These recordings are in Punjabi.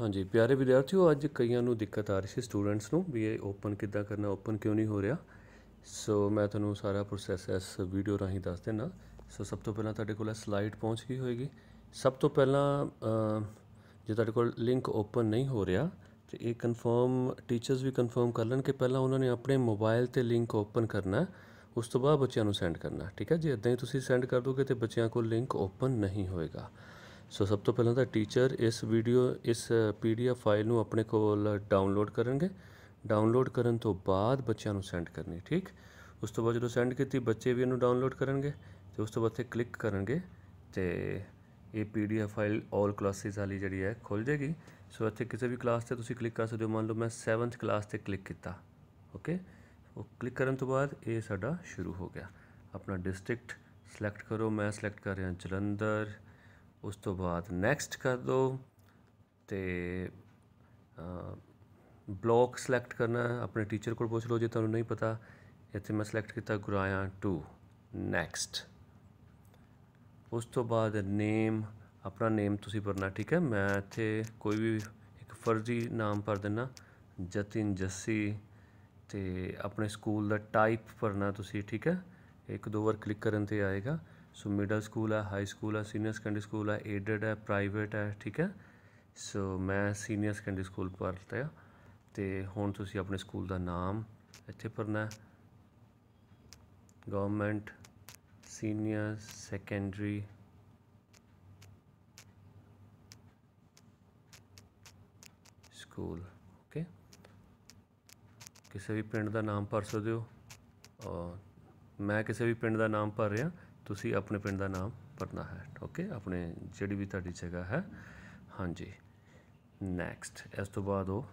ਹਾਂਜੀ ਪਿਆਰੇ ਵਿਦਿਆਰਥੀਓ ਅੱਜ ਕਈਆਂ ਨੂੰ ਦਿੱਕਤ ਆ ਰਹੀ ਸੀ ਸਟੂਡੈਂਟਸ ਨੂੰ ਵੀ ਇਹ ਓਪਨ ਕਿੱਦਾਂ ਕਰਨਾ ਓਪਨ ਕਿਉਂ ਨਹੀਂ ਹੋ ਰਿਹਾ ਸੋ ਮੈਂ ਤੁਹਾਨੂੰ ਸਾਰਾ ਪ੍ਰੋਸੈਸ ਇਸ ਵੀਡੀਓ ਰਾਹੀਂ ਦੱਸ ਦੇਣਾ ਸੋ ਸਭ ਤੋਂ ਪਹਿਲਾਂ ਤੁਹਾਡੇ ਕੋਲ ਸਲਾਈਡ ਪਹੁੰਚ ਗਈ ਹੋਏਗੀ ਸਭ ਤੋਂ ਪਹਿਲਾਂ ਜੇ ਤੁਹਾਡੇ ਕੋਲ ਲਿੰਕ ਓਪਨ ਨਹੀਂ ਹੋ ਰਿਹਾ ਤੇ ਇਹ ਕਨਫਰਮ ਟੀਚਰਸ ਵੀ ਕਨਫਰਮ ਕਰ ਲੈਣ ਕਿ ਪਹਿਲਾਂ ਉਹਨਾਂ ਨੇ ਆਪਣੇ ਮੋਬਾਈਲ ਤੇ ਲਿੰਕ ਓਪਨ ਕਰਨਾ ਉਸ ਤੋਂ ਬਾਅਦ ਬੱਚਿਆਂ ਨੂੰ ਸੈਂਡ ਕਰਨਾ ਠੀਕ ਹੈ ਜੇ ਇਦਾਂ ਹੀ ਤੁਸੀਂ ਸੈਂਡ ਕਰ ਦੋਗੇ ਤੇ ਬੱਚਿਆਂ ਕੋਲ ਲਿੰਕ ਓਪਨ ਨਹੀਂ ਹੋਏਗਾ ਸੋ ਸਭ ਤੋਂ ਪਹਿਲਾਂ ਤਾਂ ਟੀਚਰ ਇਸ ਵੀਡੀਓ ਇਸ ਪੀਡੀਐਫ ਫਾਈਲ ਨੂੰ ਆਪਣੇ ਕੋਲ ਡਾਊਨਲੋਡ ਕਰਨਗੇ ਡਾਊਨਲੋਡ ਕਰਨ ਤੋਂ ਬਾਅਦ ਬੱਚਿਆਂ ਨੂੰ ਸੈਂਡ ਕਰਨੀ ਠੀਕ ਉਸ ਤੋਂ ਬਾਅਦ ਜਦੋਂ ਸੈਂਡ ਕੀਤੀ ਬੱਚੇ ਵੀ ਇਹਨੂੰ ਡਾਊਨਲੋਡ ਕਰਨਗੇ ਤੇ ਉਸ ਤੋਂ ਬਾਅਦ ਤੇ ਕਲਿੱਕ ਕਰਨਗੇ ਤੇ ਇਹ ਪੀਡੀਐਫ ਫਾਈਲ 올 ਕਲਾਸਿਸ ਵਾਲੀ ਜਿਹੜੀ ਹੈ ਖੁੱਲ ਜਾਏਗੀ ਸੋ ਇੱਥੇ ਕਿਸੇ ਵੀ ਕਲਾਸ ਤੇ ਤੁਸੀਂ ਕਲਿੱਕ ਕਰ ਸਕਦੇ ਹੋ ਮੰਨ ਲਓ ਮੈਂ 7th ਕਲਾਸ ਤੇ ਕਲਿੱਕ ਕੀਤਾ ਓਕੇ ਉਹ ਕਲਿੱਕ ਕਰਨ ਤੋਂ ਬਾਅਦ ਇਹ ਸਾਡਾ ਸ਼ੁਰੂ ਹੋ ਗਿਆ ਆਪਣਾ ਡਿਸਟ੍ਰਿਕਟ ਸਿਲੈਕਟ ਕਰੋ ਮੈਂ ਸਿਲੈਕਟ ਕਰ ਰਿਹਾ ਜਲੰਧਰ ਉਸ ਤੋਂ ਬਾਅਦ ਨੈਕਸਟ ਕਰ ਦੋ ਤੇ ਬਲੌਕ ਸਿਲੈਕਟ ਕਰਨਾ ਆਪਣੇ ਟੀਚਰ ਕੋਲ ਪੁੱਛ ਲਓ ਜੇ ਤੁਹਾਨੂੰ ਨਹੀਂ ਪਤਾ ਇੱਥੇ ਮੈਂ ਸਿਲੈਕਟ ਕੀਤਾ ਗੁਰਾਇਆ 2 ਨੈਕਸਟ ਉਸ ਤੋਂ ਬਾਅਦ ਨੇਮ ਆਪਣਾ ਨੇਮ ਤੁਸੀਂ ਭਰਨਾ ਠੀਕ ਹੈ ਮੈਂ ਇੱਥੇ ਕੋਈ ਵੀ ਇੱਕ ਫਰਜ਼ੀ ਨਾਮ ਭਰ ਦਿੰਨਾ ਜਤਿਨ ਜੱਸੀ ਤੇ ਆਪਣੇ ਸਕੂਲ ਦਾ ਟਾਈਪ ਭਰਨਾ ਤੁਸੀਂ ਠੀਕ ਹੈ ਇੱਕ ਦੋ ਵਾਰ ਕਲਿੱਕ ਕਰਨ ਤੇ ਆਏਗਾ ਸੋ ਮਿਡਲ ਸਕੂਲ ਹੈ ਹਾਈ ਸਕੂਲ ਹੈ ਸੀਨੀਅਰ ਸੈਕੰਡਰੀ ਸਕੂਲ ਹੈ ਏਡਡ ਹੈ ਪ੍ਰਾਈਵੇਟ ਹੈ ਠੀਕ ਹੈ ਸੋ ਮੈਂ ਸੀਨੀਅਰ ਸੈਕੰਡਰੀ ਸਕੂਲ ਪੜ੍ਹਦਾ ਤੇ ਹੁਣ ਤੁਸੀਂ ਆਪਣੇ ਸਕੂਲ ਦਾ ਨਾਮ ਇੱਥੇ ਪੜਨਾ ਹੈ government senior secondary school okay ਕਿਸੇ ਵੀ ਪਿੰਡ ਦਾ ਨਾਮ ਭਰ ਸਕਦੇ ਹੋ ਔਰ ਮੈਂ ਕਿਸੇ ਵੀ ਪਿੰਡ ਦਾ ਨਾਮ ਭਰ ਰਿਹਾ ਤੁਸੀਂ ਆਪਣੇ ਪਿੰਡ ਦਾ ਨਾਮ ਭਰਨਾ ਹੈ ਓਕੇ ਆਪਣੇ ਜਿਹੜੀ ਵੀ ਤੁਹਾਡੀ ਜਗ੍ਹਾ ਹੈ ਹਾਂਜੀ ਨੈਕਸਟ ਇਸ ਤੋਂ ਬਾਅਦ ਉਹ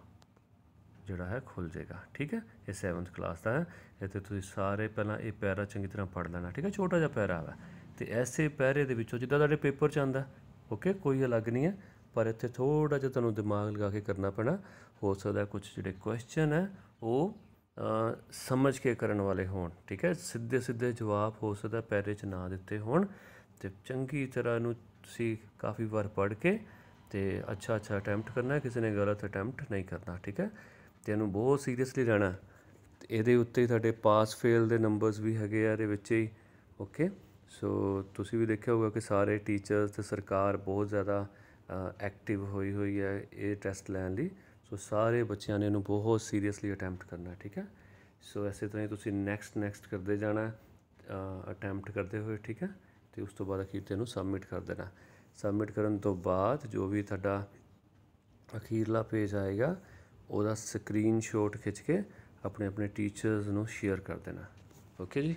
ਜਿਹੜਾ ਹੈ ਖੁੱਲ ਜਾਏਗਾ ਠੀਕ ਹੈ ਇਹ 7th ਕਲਾਸ ਦਾ ਹੈ ਇੱਥੇ ਤੁਸੀਂ ਸਾਰੇ ਪਹਿਲਾਂ ਇਹ ਪੈਰਾ ਚੰਗੀ ਤਰ੍ਹਾਂ ਪੜ੍ਹ ਲੈਣਾ ਠੀਕ ਹੈ ਛੋਟਾ ਜਿਹਾ ਪੈਰਾ ਹੈ ਤੇ ਐਸੇ ਪੈਰੇ ਦੇ ਵਿੱਚੋਂ ਜਿੱਦਾਂ ਤੁਹਾਡੇ ਪੇਪਰ ਚ ਆਂਦਾ ਓਕੇ ਕੋਈ ਅਲੱਗ ਨਹੀਂ ਹੈ ਪਰ ਇੱਥੇ ਥੋੜਾ ਜਿਹਾ ਤੁਹਾਨੂੰ ਦਿਮਾਗ ਲਗਾ ਕੇ ਕਰਨਾ ਪੈਣਾ ਹੋ ਸਕਦਾ ਕੁਝ ਜਿਹੜੇ ਕੁਐਸਚਨ ਹੈ ਉਹ ਸਮਝ ਕੇ ਕਰਨ ਵਾਲੇ ਹੋਣ ਠੀਕ ਹੈ ਸਿੱਧੇ ਸਿੱਧੇ ਜਵਾਬ ਹੋ ਸਕਦਾ ਪੈਰੇ 'ਚ ਨਾ ਦਿੱਤੇ ਹੋਣ ਤੇ ਚੰਗੀ ਤਰ੍ਹਾਂ ਨੂੰ ਤੁਸੀਂ ਕਾਫੀ ਵਾਰ ਪੜ੍ਹ ਕੇ ਤੇ ਅੱਛਾ ਅੱਛਾ ਅਟੈਂਪਟ ਕਰਨਾ ਕਿਸੇ ਨੇ ਗਲਤ ਅਟੈਂਪਟ ਨਹੀਂ ਕਰਨਾ ਠੀਕ ਹੈ ਤੇ ਇਹਨੂੰ ਬਹੁਤ ਸੀਰੀਅਸਲੀ ਲੈਣਾ ਇਹਦੇ ਉੱਤੇ ਤੁਹਾਡੇ ਪਾਸ ਫੇਲ ਦੇ ਨੰਬਰਸ ਵੀ ਹੈਗੇ ਆ ਇਹਦੇ ਵਿੱਚ ਹੀ ਓਕੇ ਸੋ ਤੁਸੀਂ ਵੀ ਦੇਖਿਆ ਹੋਊਗਾ ਕਿ ਸਾਰੇ ਟੀਚਰਸ ਤੇ ਸਰਕਾਰ ਬਹੁਤ ਜ਼ਿਆਦਾ ਐਕਟਿਵ ਹੋਈ ਹੋਈ ਹੈ ਇਹ ਟੈਸਟ ਲੈਣ ਲਈ ਸੋ ਸਾਰੇ ਬੱਚਿਆਂ ਨੇ ਇਹਨੂੰ ਬਹੁਤ ਸੀਰੀਅਸਲੀ ਅਟੈਂਪਟ ਕਰਨਾ ਠੀਕ ਹੈ ਸੋ ਐਸੇ ਤਰ੍ਹਾਂ ਹੀ ਤੁਸੀਂ ਨੈਕਸਟ ਨੈਕਸਟ ਕਰਦੇ ਜਾਣਾ ਅਟੈਂਪਟ ਕਰਦੇ ਹੋਏ ਠੀਕ ਹੈ ਤੇ ਉਸ ਤੋਂ ਬਾਅਦ ਅਖੀਰ ਤੇ ਇਹਨੂੰ ਸਬਮਿਟ ਕਰ ਦੇਣਾ ਸਬਮਿਟ ਕਰਨ ਤੋਂ ਬਾਅਦ ਜੋ ਵੀ ਤੁਹਾਡਾ ਅਖੀਰਲਾ ਪੇਜ ਆਏਗਾ ਉਹਦਾ ਸਕਰੀਨਸ਼ਾਟ ਖਿੱਚ ਕੇ ਆਪਣੇ ਆਪਣੇ ਟੀਚਰਸ ਨੂੰ ਸ਼ੇਅਰ ਕਰ ਦੇਣਾ ਓਕੇ ਜੀ